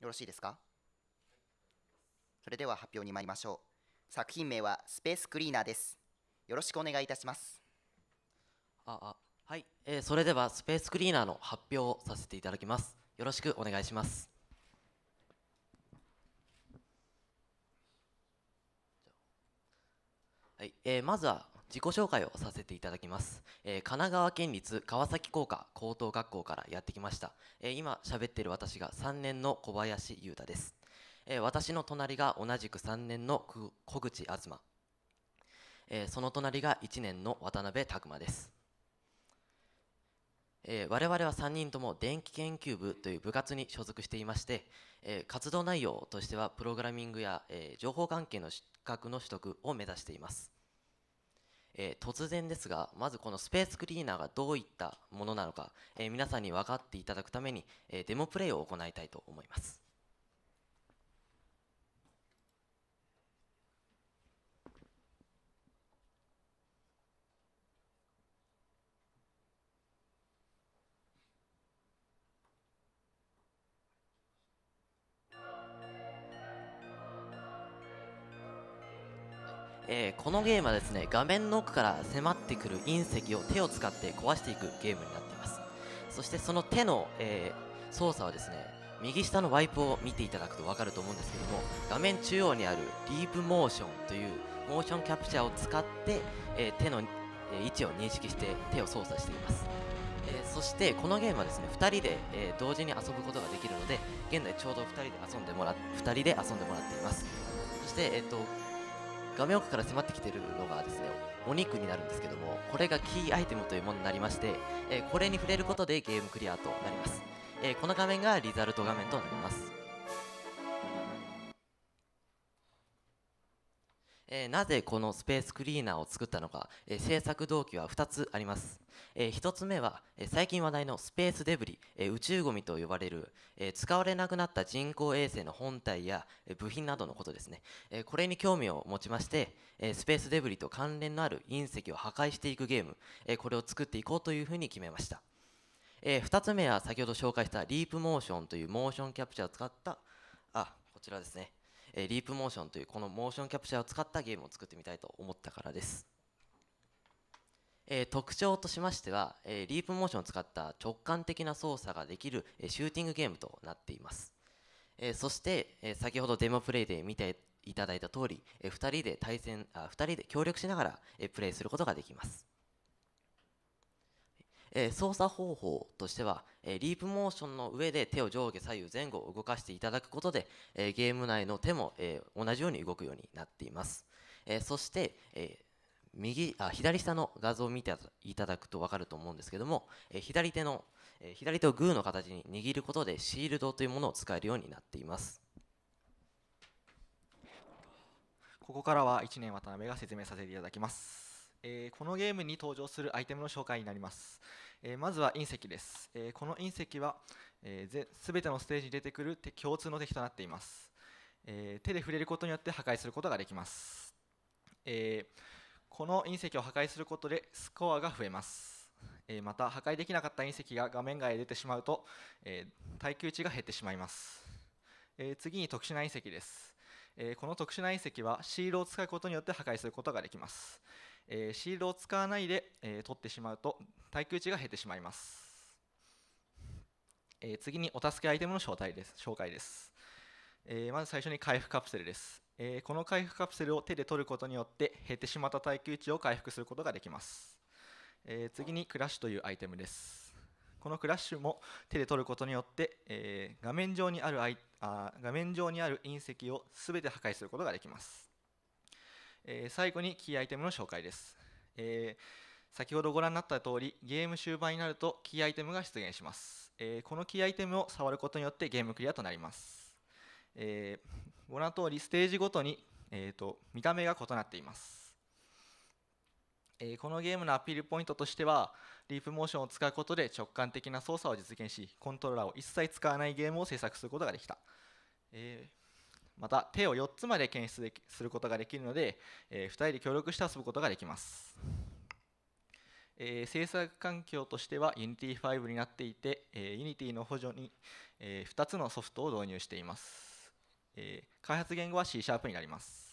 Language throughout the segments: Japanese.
よろしいですかそれでは発表に参りましょう作品名はスペースクリーナーですよろしくお願いいたしますああはい、えー、それではスペースクリーナーの発表をさせていただきますよろしくお願いしますはい、えー、まずは自己紹介をさせていただきます、えー、神奈川県立川崎工科高等学校からやってきました、えー、今喋ってる私が3年の小林優太です、えー、私の隣が同じく3年の小口東、えー、その隣が1年の渡辺拓磨ですえー、我々は3人とも電気研究部という部活に所属していまして、えー、活動内容としてはプログラミングや、えー、情報関係の資格の取得を目指していますえー、突然ですがまずこのスペースクリーナーがどういったものなのか、えー、皆さんに分かっていただくために、えー、デモプレイを行いたいと思います。えー、このゲームはですね画面の奥から迫ってくる隕石を手を使って壊していくゲームになっていますそしてその手の、えー、操作はですね右下のワイプを見ていただくと分かると思うんですけども画面中央にあるリープモーションというモーションキャプチャーを使って、えー、手の、え位置を認識して手を操作していますえー、そしてこのゲームはですね2人で、えー、同時に遊ぶことができるので現在ちょうど2人で遊んでもら2人で遊んでもらっていますそして、えーと画面奥から迫ってきてるのがですねお肉になるんですけどもこれがキーアイテムというものになりまして、えこれに触れることでゲームクリアとなります、えこの画面がリザルト画面となりますえー、なぜこのスペースクリーナーを作ったのか、えー、制作動機は2つあります、えー、1つ目は、え最近話題のスペースデブリ、え宇宙ゴミと呼ばれる、え使われなくなった人工衛星の本体や、え部品などのことですね、えこれに興味を持ちまして、えスペースデブリと関連のある隕石を破壊していくゲーム、えこれを作っていこうというふうに決めましたえー、2つ目は先ほど紹介したリープモーションというモーションキャプチャーを使ったあこちらですね、えー、リープモーションというこのモーションキャプチャーを使ったゲームを作ってみたいと思ったからです、えー、特徴としましては、えー、リープモーションを使った直感的な操作ができる、えシューティングゲームとなっています、えそして、え先ほどデモプレイで見ていただいた通り、え2人で対戦あ2人で協力しながら、えプレイすることができますえー、操作方法としては、えー、リープモーションの上で手を上下左右前後動かしていただくことで、えー、ゲーム内の手も、え同じように動くようになっています、えそして、え右あ左下の画像を見ていただくと分かると思うんですけども、え左手の、え左手をグーの形に握ることでシールドというものを使えるようになっていますここからは1年渡辺が説明させていただきますえー、このゲームに登場するアイテムの紹介になります、えー、まずは隕石です、えー、この隕石は、えー、全てのステージに出てくる共通の敵となっています、え手で触れることによって破壊することができます、えこの隕石を破壊することでスコアが増えます、えまた破壊できなかった隕石が画面外へ出てしまうと、え耐久値が減ってしまいます、え次に特殊な隕石です、えこの特殊な隕石はシールを使うことによって破壊することができます、えー、シールドを使わないで、えー、取ってしまうと耐久値が減ってしまいます、えー、次にお助けアイテムの紹介です紹介です、えー、まず最初に回復カプセルです、えー、この回復カプセルを手で取ることによって減ってしまった耐久値を回復することができます、えー、次にクラッシュというアイテムですこのクラッシュも手で取ることによって、えー、画面上にあるあ画面上にある隕石を全て破壊することができますえー、最後にキーアイテムの紹介です、えー、先ほどご覧になった通りゲーム終盤になるとキーアイテムが出現します、えー、このキーアイテムを触ることによってゲームクリアとなります、えー、ご覧の通りステージごとに、えーと、見た目が異なっていますえこのゲームのアピールポイントとしてはリープモーションを使うことで直感的な操作を実現しコントローラーを一切使わないゲームを制作することができた、えまた手を4つまで検出することができるので、えー、2人で協力して遊ぶことができます、えー、制作環境としては Unity5 になっていて、えー、Unity の補助に、えー、2つのソフトを導入しています、えー、開発言語は C シャープになります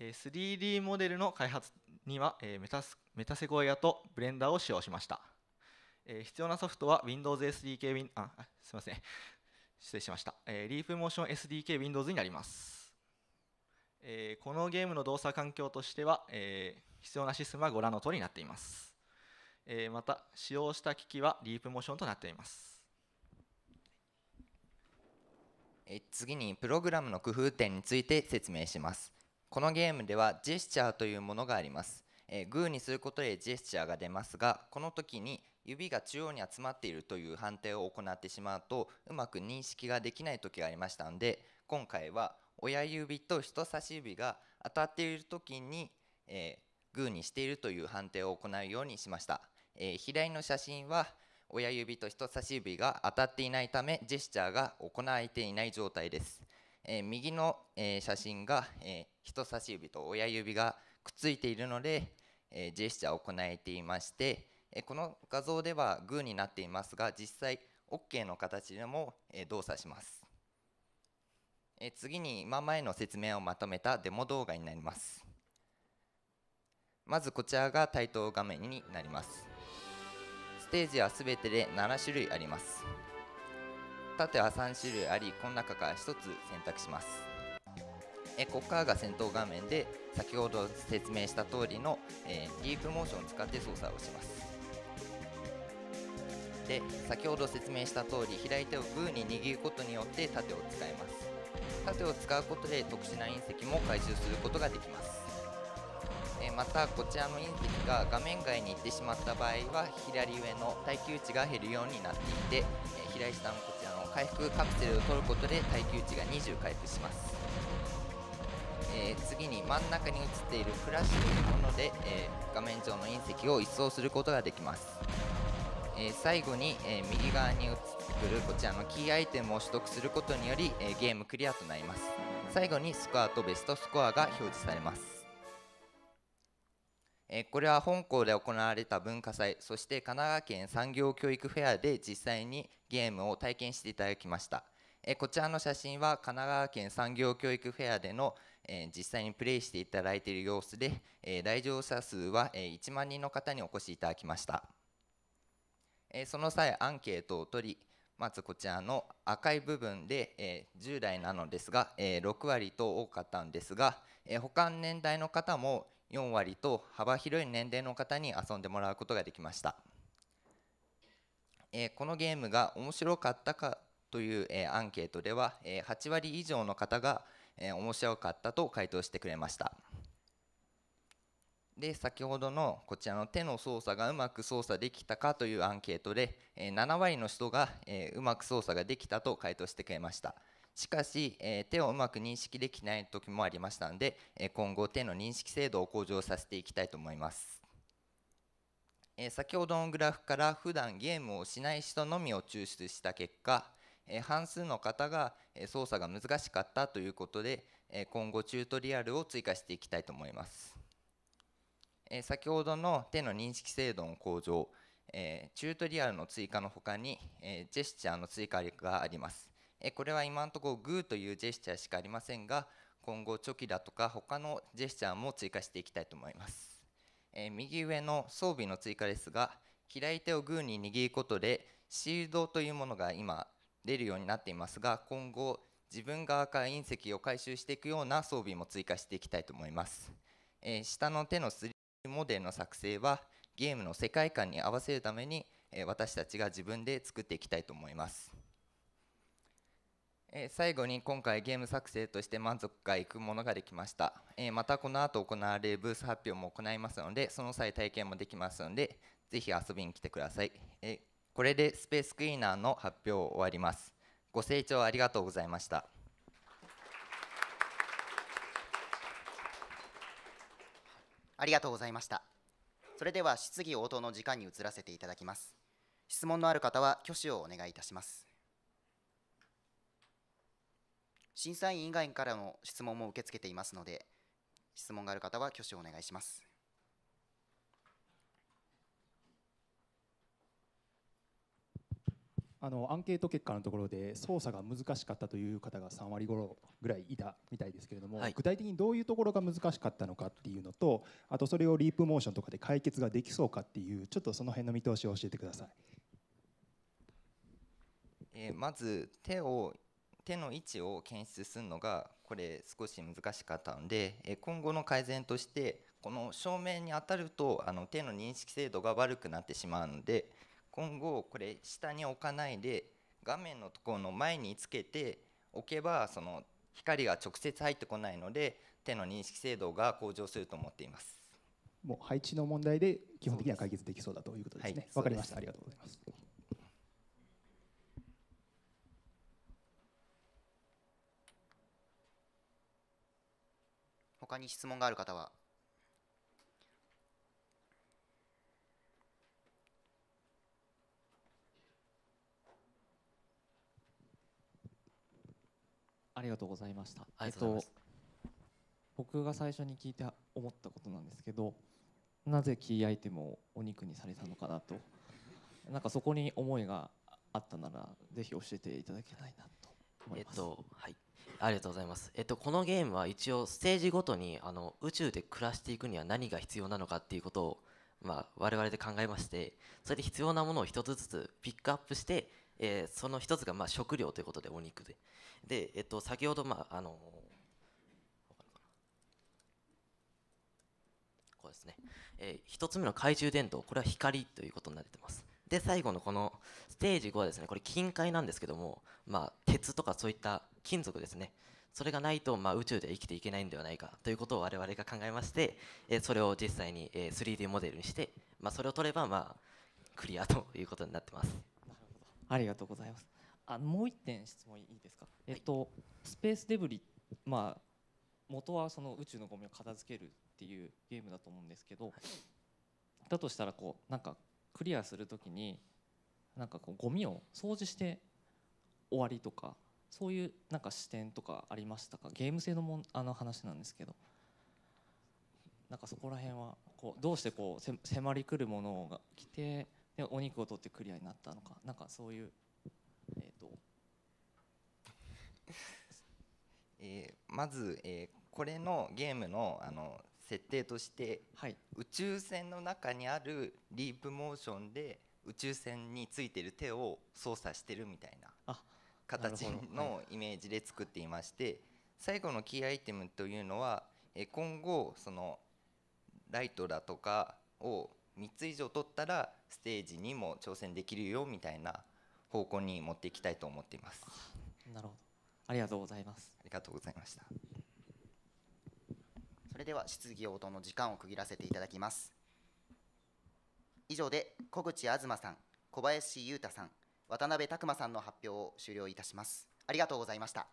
3D モデルの開発にはメタスメタセゴイアとブレンダーを使用しました必要なソフトは Windows SDK あすみません失礼しました、えー、リープモーション SDK Windows になります、えー、このゲームの動作環境としては、えー、必要なシステムはご覧の通りになっています、えー、また使用した機器はリープモーションとなっています次にプログラムの工夫点について説明しますこのゲームではジェスチャーというものがありますえー、グーにすることでジェスチャーが出ますがこの時に指が中央に集まっているという判定を行ってしまうとうまく認識ができない時がありましたので今回は親指と人差し指が当たっている時に、えー、グーにしているという判定を行うようにしました、えー、左の写真は親指と人差し指が当たっていないためジェスチャーが行われていない状態です、えー、右の、え写真が、え人差し指と親指がくっついているので、えジェスチャーを行えていまして、えこの画像ではグーになっていますが実際 OK の形でも、え動作します、え次に今前の説明をまとめたデモ動画になりますまずこちらが対等画面になりますステージは全てで7種類あります縦は3種類ありこの中から1つ選択しますえここからが戦闘画面で先ほど説明した通りの、えィープモーションを使って操作をしますで先ほど説明した通り左手をグーに握ることによって盾を使います縦を使うことで特殊な隕石も回収することができますまたこちらの隕石が画面外に行ってしまった場合は左上の耐久値が減るようになっていて左下のこちらの回復カプセルを取ることで耐久値が20回復しますえー、次に真ん中に映っているフラッシュというもので、えー、画面上の隕石を一掃することができますえ最後に、え右側に映るこちらのキーアイテムを取得することにより、えゲームクリアとなります最後にスコアとベストスコアが表示されますえこれは本校で行われた文化祭そして神奈川県産業教育フェアで実際にゲームを体験していただきました、えこちらの写真は神奈川県産業教育フェアでの、え実際にプレイしていただいている様子で、え来場者数は、え1万人の方にお越しいただきましたえー、その際アンケートを取りまずこちらの赤い部分で、えー、10代なのですが、えー、6割と多かったんですが、えー、他の年代の方も4割と幅広い年齢の方に遊んでもらうことができました、えー、このゲームが面白かったかという、えー、アンケートでは、えー、8割以上の方が、えー、面白かったと回答してくれましたで先ほどのこちらの手の操作がうまく操作できたかというアンケートで、え7割の人が、えうまく操作ができたと回答してくれましたしかし、え手をうまく認識できない時もありましたので、え今後手の認識精度を向上させていきたいと思います、え先ほどのグラフから普段ゲームをしない人のみを抽出した結果半数の方が操作が難しかったということで今後チュートリアルを追加していきたいと思います。え先ほどの手の認識精度の向上、えチュートリアルの追加の他に、えジェスチャーの追加があります、えこれは今のところグーというジェスチャーしかありませんが今後チョキだとか他のジェスチャーも追加していきたいと思います、え右上の装備の追加ですが左手をグーに握ることでシールドというものが今出るようになっていますが今後自分側から隕石を回収していくような装備も追加していきたいと思います、えー、下の手のモデルの作成はゲームの世界観に合わせるために、え私たちが自分で作っていきたいと思います、え最後に今回ゲーム作成として満足がいくものができました、えまたこの後行われるブース発表も行いますのでその際体験もできますのでぜひ遊びに来てください、えこれでスペースクリーナーの発表を終わりますご清聴ありがとうございましたありがとうございました。それでは質疑応答の時間に移らせていただきます。質問のある方は挙手をお願いいたします。審査員以外からの質問も受け付けていますので、質問がある方は挙手をお願いします。あのアンケート結果のところで操作が難しかったという方が3割頃ぐらいいたみたいですけれども、はい、具体的にどういうところが難しかったのかっていうのとあとそれをリープモーションとかで解決ができそうかっていうちょっとその辺の見通しを教えてください。えー、まず手を手の位置を検出するのがこれ少し難しかったので、えー、今後の改善としてこの正面に当たるとあの手の認識精度が悪くなってしまうので今後これ下に置かないで画面のところの前につけて置けばその光が直接入ってこないので手の認識精度が向上すると思っていますもう配置の問題で基本的には解決できそうだということですねわ、はい、かりましたありがとうございます他に質問がある方はありがとうございました。えっと、僕が最初に聞いて思ったことなんですけどなぜキーアイテムをお肉にされたのかなとなんかそこに思いがあったならぜひ教えていただけないなと思います。えっとはいありがとうございます。えっと、このゲームは一応ステージごとにあの宇宙で暮らしていくには何が必要なのかっていうことを、まあ、我々で考えましてそれで必要なものを一つずつピックアップしてえー、その一つがまあ食料ということでお肉でで、えっと、先ほどまああのこうですね、えー、1つ目の懐中電灯これは光ということになってますで最後のこのステージ5はですねこれ金塊なんですけども、まあ、鉄とかそういった金属ですねそれがないと、まあ、宇宙で生きていけないんではないかということを我々が考えまして、えー、それを実際に、えー、3D モデルにして、まあ、それを取れば、まあ、クリアということになってます。ありがとうございます。あもう1点質問いいですか、えっと、スペースデブリ、まあ、元はその宇宙のゴミを片付けるっていうゲームだと思うんですけど、はい、だとしたらこうなんかクリアする時になんかこうゴミを掃除して終わりとかそういうなんか視点とかありましたかゲーム性のもあの話なんですけどなんかそこら辺はこうどうしてこう迫りくるものが来てでお肉を取ってクリアになったのかなんかそういうえっ、ー、とえー、まず、えー、これのゲームのあの設定として、はい、宇宙船の中にあるリープモーションで宇宙船についてる手を操作してるみたいな形のイメージで作っていまして、最後のキーアイテムというのは今後そのライトだとかを3つ以上取ったらステージにも挑戦できるよみたいな方向に持っていきたいと思っていますなるほどありがとうございますありがとうございましたそれでは質疑応答の時間を区切らせていただきます以上で小口東さん小林裕太さん渡辺拓磨さんの発表を終了いたしますありがとうございました